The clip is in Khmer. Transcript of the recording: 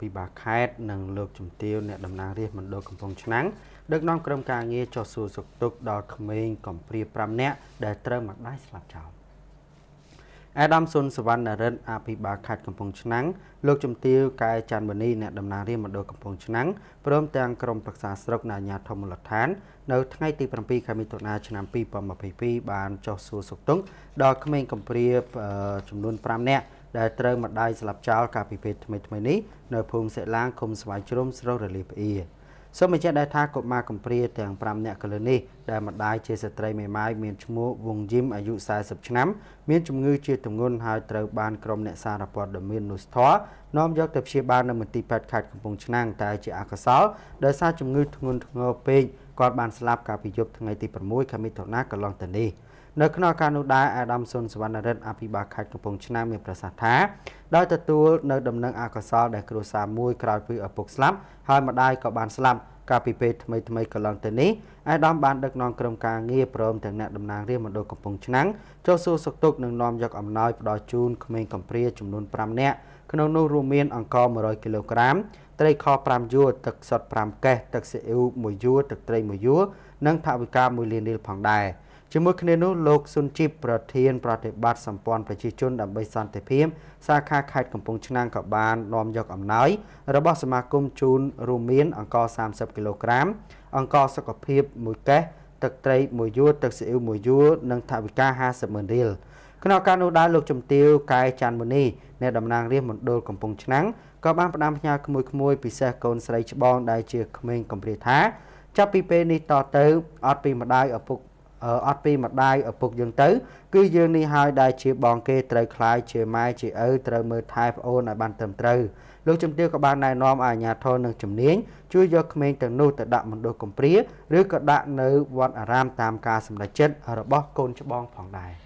ភិបាលខេត្តនិងលោកជំទាវអ្នកដំណើររាជមណ្ឌលកំពង់ឆ្នាំងដឹកនាំក្រុមការងារចុះសួរសុខទុក្ខដល់ក្មេងកំព្រា5នាក់ដែលត្រូវម្ដាយស្លាប់ចោលអាដាមសុនសវណ្ណរិទ្ធអភិបាលខេត្តកំពង់ឆ្នាំងលោកជំទាវកែច័ន្ទមនីអ្នកដំណើររាជមណ្ឌលកំពង់ឆ្នាំងព្រមទាំងក្រុមប្រឹក្សាស្រុកនាញាធមូលដ្ឋាននៅថ្ងៃទី7ខែមិថុនាឆ្នាំ2022បានចុះសួរសុខទុក្ខដល់ក្មេងកំព្រាចំនួន5នាក់ដែលត្រូវម្ដាយស្លាប់ចោលកាលពីពេលថ្មីថ្មីនេះនៅភូមិសិឡាងឃុំស្វាយជ្រុំ ស្រុករលីផ្អៀសូមបញ្ជាក់ដែរថាកុមារកំព្រា ទាំង5នាក់កន្លងនេះដែលម្ដាយជាស្ត្រីមេម៉ាយមានឈ្មោះវងយឹមអាយុ40ឆ្នាំមានជំងឺជាទម្ងន់ហើយត្រូវបានក្រុមអ្នកសារព័ត៌មាននោះស្ធាល់នាំយកទៅព្យាបាលនៅមន្ទីរពេទ្យខេត្តកំពង់ឆ្នាំងតែជាអកុសលដោយសារជំងឺធ្ងន់ធ្ងរពេកគាត់បានស្លាប់កាលពីយប់ថ្ងៃទី6ខែមិថុនាកន្លងទៅនេះ។នៅក្នុងឱកាសនោះដែរអាដាមសុនសវណ្ណរិទ្ធអភិបាលខេត្តកំពង់ឆ្នាំងមានប្រសាសន៍ថាដោយទទួលនៅដំណឹងអកុសលដែលគ្រួសារមួយក្រោយពីឪពុកស្លាប់ហើយម្ដាយក៏បានស្លាប់កាលពីពេលថ្មីថ្មីកន្លងទៅនេះអាដាមបានដឹកនាំក្រុមការងារព្រមទាំងអ្នកតំណាងរាជមណ្ឌលកំពង់ឆ្នាំងចូលសួរសុខទុក្ខនិងនាំយកអំណោយផ្ដល់ជូនក្មេងកំព្រាចំនួន5នាក់ក្នុងនោះរួមមានអង្ករ100គីឡូក្រាមត្រីខ5យួរទឹកសុទ្ធ5កេសទឹកស៊ីអ៊ូ1យួរទឹកត្រី1យួរនិងថវិកា1លានរៀលផងដែរ។ជាមួយគ្នានោះលោកស៊ុនជីបប្រធានប្រតិបត្តិសម្ព័ន្ធប្រជាជន ដើម្បី សន្តិភាពសាខាខេត្តកំពង់ឆ្នាំងក៏បាននាំយកអំណោយ របស់សមាគមជូនរួមមានអង្ករ30គីឡូក្រាមអង្ករសុខភាព1កេសទឹកត្រី1យួរទឹកស៊ីអ៊ីវ1យួរនិងថវិកា50ម៉ឺនរៀលក្នុងឱកាសនោះដែរលោកជំទាវកែច័ន្ទមូនីអ្នកតំណាងរាជមណ្ឌលកំពង់ឆ្នាំងក៏បានផ្ដាំផ្ញើក្មួយក្មួយពិសេសកូនស្រីច្បងដែលជាក្មេងកំព្រាថាចាប់ពីពេលនេះតទៅអត់ពីម្ដាយឪពុកអត់ពីម្ដាយឪពុកយើងទៅ គឺយើងនេះហើយដែលជាបងគេត្រូវខ្លាយជាម៉ែជាឪត្រូវមើលថែប្អូនឲ្យបានត្រឹមត្រូវលោកជំទាវក៏បានណែនាំអាជ្ញាធរនិងជំនាញជួយយកក្មេងទាំងនោះទៅដាក់មណ្ឌលគំព្រា ឬក៏ដាក់នៅវត្តអារាមតាមការសម្រេចចិត្តរបស់កូនច្បងផងដែរ។